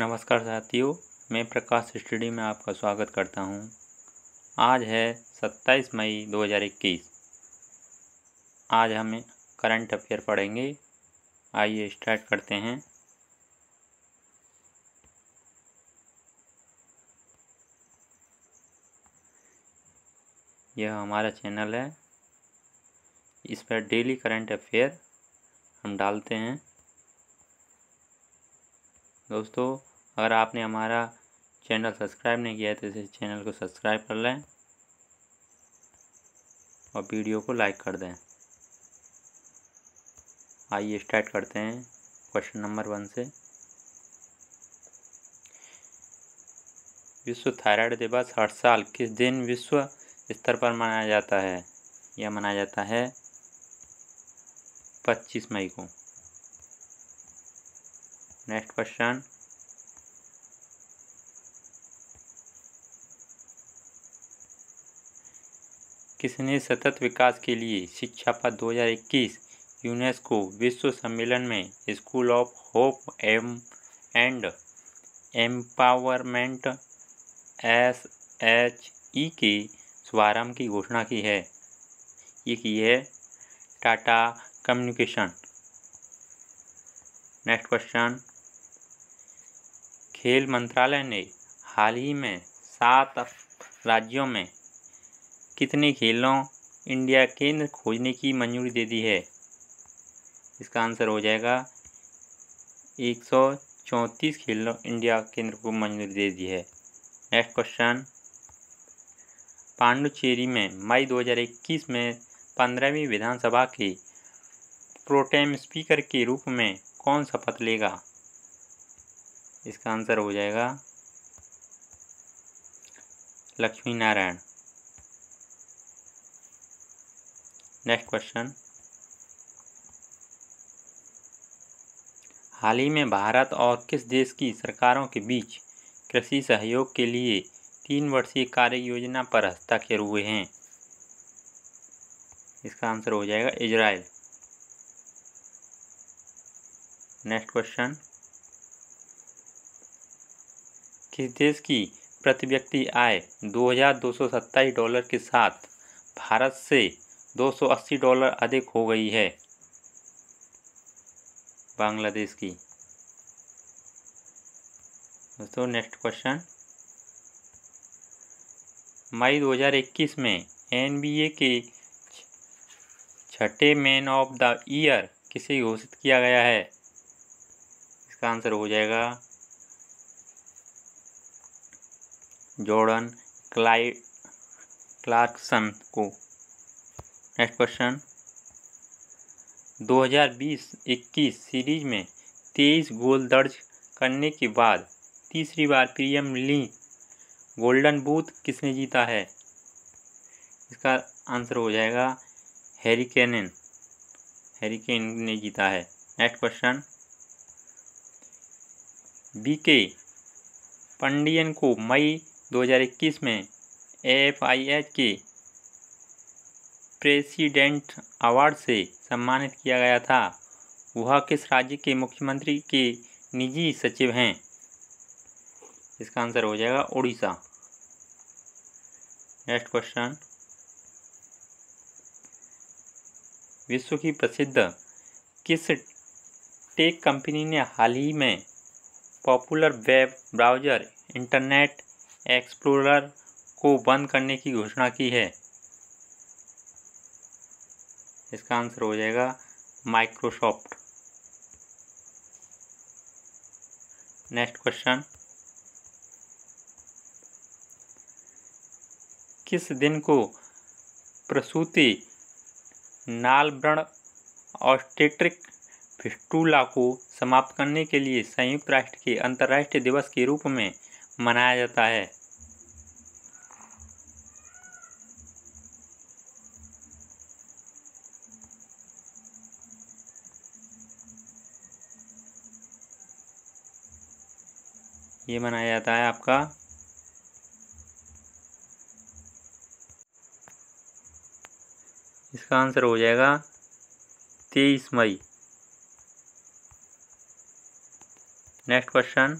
नमस्कार साथियों मैं प्रकाश स्टडी में आपका स्वागत करता हूं। आज है 27 मई 2021। आज हम करंट अफेयर पढ़ेंगे आइए स्टार्ट करते हैं यह हमारा चैनल है इस पर डेली करंट अफेयर हम डालते हैं दोस्तों अगर आपने हमारा चैनल सब्सक्राइब नहीं किया है तो इस चैनल को सब्सक्राइब कर लें और वीडियो को लाइक कर दें आइए स्टार्ट करते हैं क्वेश्चन नंबर वन से विश्व थायराइड दिवस हर साल किस दिन विश्व स्तर पर मनाया जाता है यह मनाया जाता है 25 मई को नेक्स्ट क्वेश्चन किसने सतत विकास के लिए शिक्षा पर 2021 यूनेस्को विश्व सम्मेलन में school of hope M and empowerment S H E के शुभारम्भ की घोषणा की है ये की है टाटा कम्युनिकेशन नेक्स्ट क्वेश्चन खेल मंत्रालय ने हाल ही में सात राज्यों में कितने खेलों इंडिया केंद्र खोजने की मंजूरी दे दी है इसका आंसर हो जाएगा एक सौ चौंतीस खेलों इंडिया केंद्र को मंजूरी दे दी है नेक्स्ट क्वेश्चन पांडुचेरी में मई 2021 में पंद्रहवीं विधानसभा के प्रोटेम स्पीकर के रूप में कौन शपथ लेगा इसका आंसर हो जाएगा लक्ष्मी नारायण नेक्स्ट क्वेश्चन हाल ही में भारत और किस देश की सरकारों के बीच कृषि सहयोग के लिए तीन वर्षीय कार्य योजना पर हस्ताक्षर हुए हैं इसका आंसर हो जाएगा इजराइल नेक्स्ट क्वेश्चन किस देश की प्रति व्यक्ति आय दो दो सौ सत्ताईस डॉलर के साथ भारत से 280 डॉलर अधिक हो गई है बांग्लादेश की दोस्तों नेक्स्ट क्वेश्चन मई 2021 में एनबीए के छठे मैन ऑफ द ईयर किसे घोषित किया गया है इसका आंसर हो जाएगा जॉर्डन क्लाई क्लार्कसन को नेक्स्ट क्वेश्चन 2020-21 सीरीज में 23 गोल दर्ज करने के बाद तीसरी बार प्रियम ली गोल्डन बूथ किसने जीता है इसका आंसर हो जाएगा हैरी कैनन हैरी ने जीता है नेक्स्ट क्वेश्चन बीके पंडियन को मई 2021 में एच के प्रेसिडेंट अवार्ड से सम्मानित किया गया था वह किस राज्य के मुख्यमंत्री के निजी सचिव हैं इसका आंसर हो जाएगा उड़ीसा नेक्स्ट क्वेश्चन विश्व की प्रसिद्ध किस टेक कंपनी ने हाल ही में popular web browser Internet Explorer को बंद करने की घोषणा की है इसका आंसर हो जाएगा माइक्रोसॉफ्ट नेक्स्ट क्वेश्चन किस दिन को प्रसूति नालव्रण ऑस्टेट्रिक फिस्टूला को समाप्त करने के लिए संयुक्त राष्ट्र के अंतर्राष्ट्रीय दिवस के रूप में मनाया जाता है ये मनाया जाता है आपका इसका आंसर हो जाएगा तेईस मई नेक्स्ट क्वेश्चन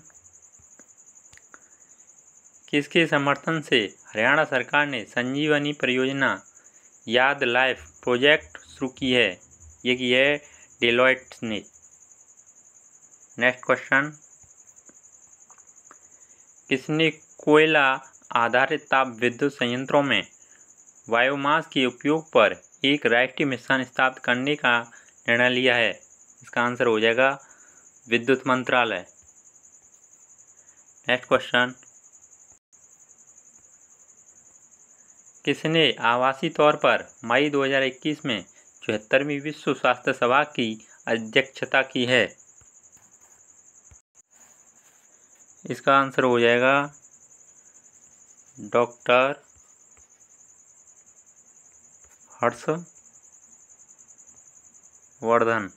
किसके समर्थन से हरियाणा सरकार ने संजीवनी परियोजना याद लाइफ प्रोजेक्ट शुरू की है ये की है डेलॉइट ने नेक्स्ट क्वेश्चन किसने कोयला आधारित ताप विद्युत संयंत्रों में बायोमास के उपयोग पर एक राष्ट्रीय मिशन स्थापित करने का निर्णय लिया है इसका आंसर हो जाएगा विद्युत मंत्रालय नेक्स्ट क्वेश्चन किसने आवासीय तौर पर मई 2021 में चौहत्तरवीं विश्व स्वास्थ्य सभा की अध्यक्षता की है इसका आंसर हो जाएगा डॉक्टर हर्षवर्धन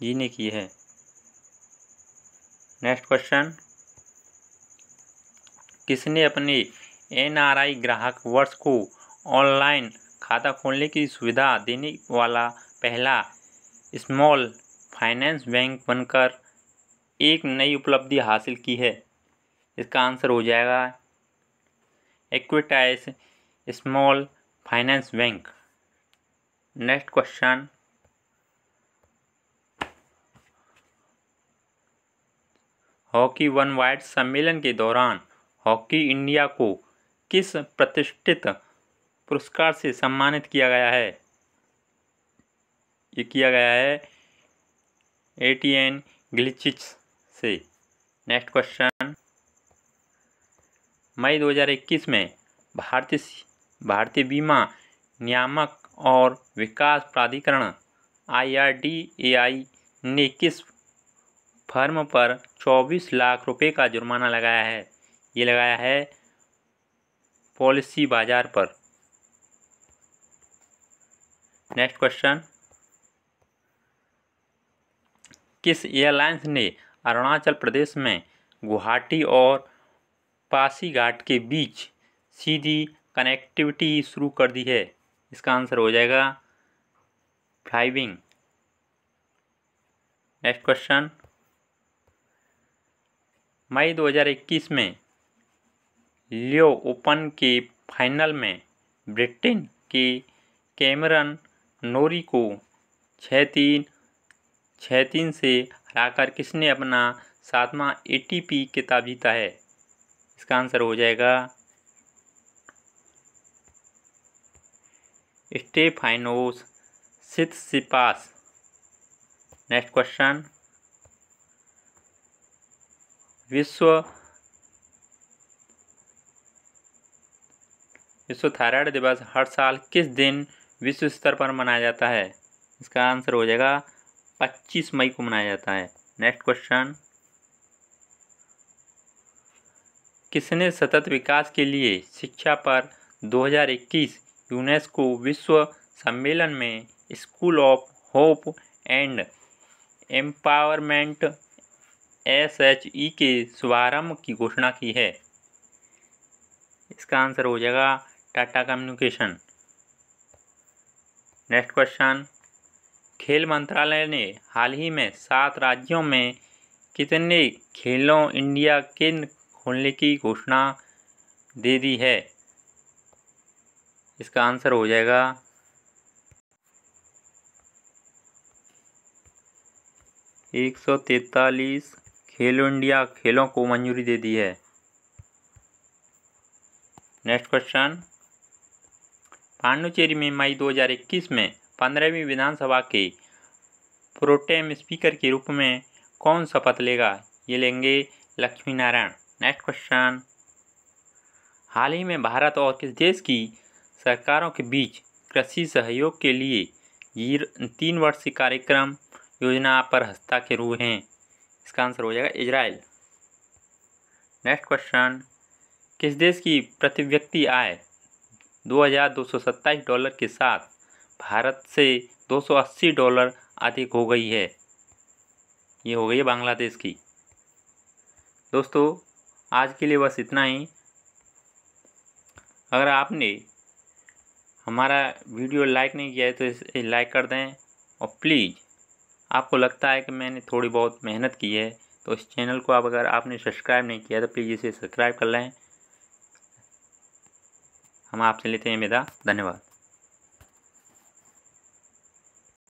जी ने की है नेक्स्ट क्वेश्चन किसने अपने एनआरआई ग्राहक वर्ष को ऑनलाइन खाता खोलने की सुविधा देने वाला पहला स्मॉल फाइनेंस बैंक बनकर एक नई उपलब्धि हासिल की है इसका आंसर हो जाएगा Equitas small finance bank next question hockey one wide सम्मेलन के दौरान हॉकी इंडिया को किस प्रतिष्ठित पुरस्कार से सम्मानित किया गया है ये किया गया है ए टी एन ग्लिचिट्स सी नेक्स्ट क्वेश्चन मई 2021 में भारतीय भारतीय बीमा नियामक और विकास प्राधिकरण आईआरडीएआई ने किस फर्म पर 24 लाख रुपए का जुर्माना लगाया है ये लगाया है पॉलिसी बाजार पर नेक्स्ट क्वेश्चन किस एयरलाइंस ने अरुणाचल प्रदेश में गुवाहाटी और पासीघाट के बीच सीधी कनेक्टिविटी शुरू कर दी है इसका आंसर हो जाएगा फ्लाइविंग नेक्स्ट क्वेश्चन मई 2021 में लियो ओपन के फाइनल में ब्रिटेन के कैमरन नोरी को छः तीन छः तीन से हराकर किसने अपना सातवां एटीपी किताब जीता है इसका आंसर हो जाएगा स्टेफाइनोस सिपास नेक्स्ट क्वेश्चन विश्व विश्व थायराइड दिवस हर साल किस दिन विश्व स्तर पर मनाया जाता है इसका आंसर हो जाएगा पच्चीस मई को मनाया जाता है नेक्स्ट क्वेश्चन किसने सतत विकास के लिए शिक्षा पर 2021 यूनेस्को विश्व सम्मेलन में school of hope and empowerment S H E के शुभारंभ की घोषणा की है इसका आंसर हो जाएगा टाटा कम्युनिकेशन नेक्स्ट क्वेश्चन खेल मंत्रालय ने हाल ही में सात राज्यों में कितने खेलों इंडिया केंद्र खोलने की घोषणा दे दी है इसका आंसर हो जाएगा एक सौ तैतालीस खेलो इंडिया खेलों को मंजूरी दे दी है नेक्स्ट क्वेश्चन पांडुचेरी में मई 2021 में पंद्रहवीं विधानसभा के प्रोटेम स्पीकर के रूप में कौन शपथ लेगा ये लेंगे लक्ष्मी नारायण नेक्स्ट क्वेश्चन हाल ही में भारत और किस देश की सरकारों के बीच कृषि सहयोग के लिए तीन वर्षीय कार्यक्रम योजना पर हस्ताक्षर हुए हैं इसका आंसर हो जाएगा इजराइल नेक्स्ट क्वेश्चन किस देश की प्रति व्यक्ति आय दो हज़ार दो सौ सत्ताईस डॉलर के साथ भारत से 280 डॉलर अधिक हो गई है ये हो गई है बांग्लादेश की दोस्तों आज के लिए बस इतना ही अगर आपने हमारा वीडियो लाइक नहीं किया है तो इसे लाइक कर दें और प्लीज़ आपको लगता है कि मैंने थोड़ी बहुत मेहनत की है तो इस चैनल को आप अगर आपने सब्सक्राइब नहीं किया तो प्लीज़ इसे सब्सक्राइब कर लें हम आपसे लेते हैं मेरा धन्यवाद